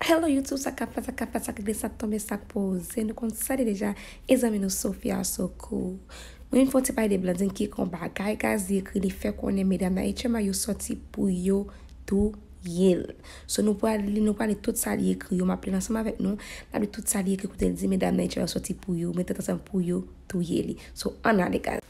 Hello Youtube, sakapasakapasak, glesa tombe sakpoze, nou konsade deja, e zanme nou Sofia Asokou. Mwen fote bay de blandin ki kon bagay, gaz yekri, li fe kon ne medan, na e chema yo soti pou yo tou yele. So nou pwa li, nou pwa li tout sal yekri, yo maple lanseman vek nou, la bi tout sal yekri kwen de li di, medan, na e chema yo soti pou yo, me tetan san pou yo tou yele. So anan de gaz.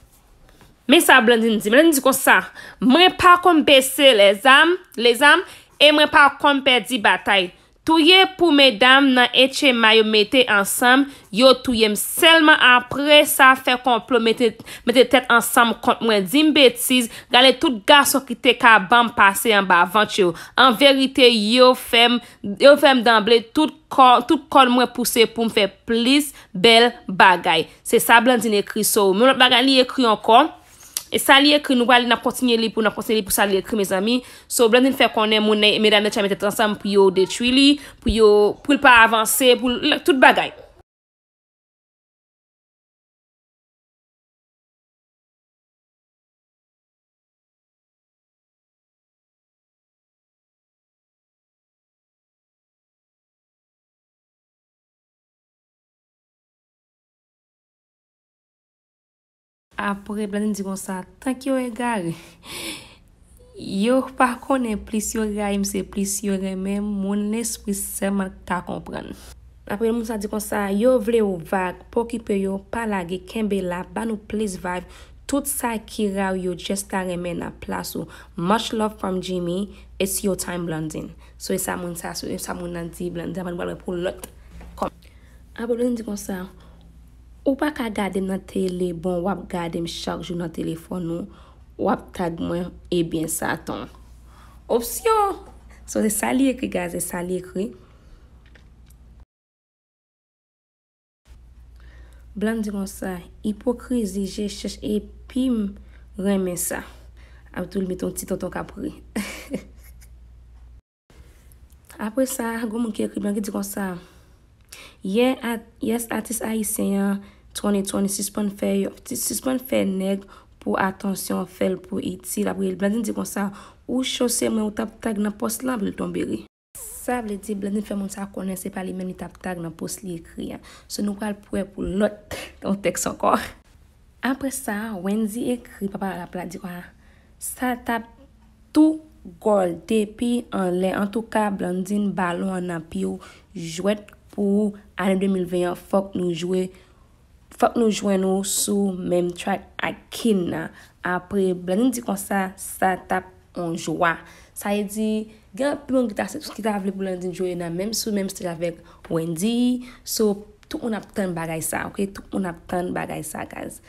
Me sa blandin di, me nan di kon sa, mwen pa kon besi le zanm, le zanm, e mwen pa kon perdi batay. Touye pou medam nan etche mayo mette ansam, yo touyem selman apre sa fe konplo mette tet ansam kont mwen. Zim betiz, gale tout gaso ki te ka bam pase yon ba avant yo. En verite, yo fem damble tout kon mwen puse pou mwen fe plis bel bagay. Se sa blan zin ekri sou. Mwen ap bagan li ekri ankon. E sa liye ke nou wale nan kontinye li pou nan kontinye li pou sa liye ke me zami. So, Blondine fè konen mounen e mèdame chanmete tansam pou yo detui li, pou yo, pou l pa avanse, pou tout bagay. Apre, Blandine di kon sa, tan ki yo e gari, yo par konen plis yo raym se plis yo reme, moun eswis seman ta kompran. Apre, moun sa di kon sa, yo vle ou vag, poki pe yo, pala ge, kembe la, ban ou plis vag, tout sa ki ra ou yo jesta reme na plas ou. Much love from Jimmy, it's your time, Blandine. So, esa moun sa, so esa moun nan di Blandine, aman wale pou lot. Apre, Blandine di kon sa, moun sa, Ou pa ka gade m nan tele, bon wap gade m chakjou nan telefon nou, wap tag mwen, e bin sa aton. Opsyon! So, se sali ekri, gaz, se sali ekri. Blandi kon sa, hipokrizi je chache e pim remen sa. Amtou li miton titon ton kapri. Apre sa, gomon ki ekri, blandi kon sa. Ye atis a isen ya... 30-30, sispon fè yon, sispon fè neg pou atensyon fèl pou iti. La pouye, Blandine di kon sa, ou chose mwen ou tap tag nan pos la pouye ton beri. Sa vle di, Blandine fè moun sa konen se pali men ni tap tag nan pos li ekri. Se nou kal pouye pou lot, nan teks ankor. Anpre sa, Wendy ekri, papa la plat di kon, sa tap tou gol tepi anle. En tou ka, Blandine balon nan pi ou jwet pou anem 2021 fok nou jwet. Fak nou jwen nou sou mem trak ak kin nan. Apre, Blandin di kon sa, sa tap on jwa. Sa ye di, gen api moun gita se tout ki ta avle Blandin jwen nan, mem sou, mem stil avek Wendy. So, tout moun ap ten bagay sa, ok? Tout moun ap ten bagay sa, gaz.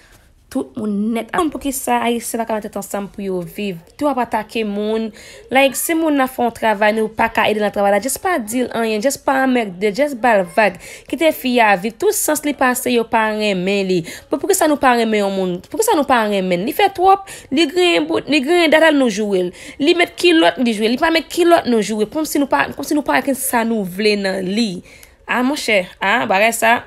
Moun net an pou ki sa ay se la kan te tansem pou yo viv Tou ap atake moun Like se moun na fon travay nou pa ka edi la travay la Jes pa dil an yen, jes pa amek de, jes balvag Ki te fiya avik, tout sens li pase yo pan remen li Po pou ki sa nou pan remen an moun Po pou ki sa nou pan remen Ni fet wop, ni gren bout, ni gren datal nou jowel Li met kilot nou jowel, li pa met kilot nou jowel Poum si nou pa aken sa nou vle nan li A mou chè, a bagay sa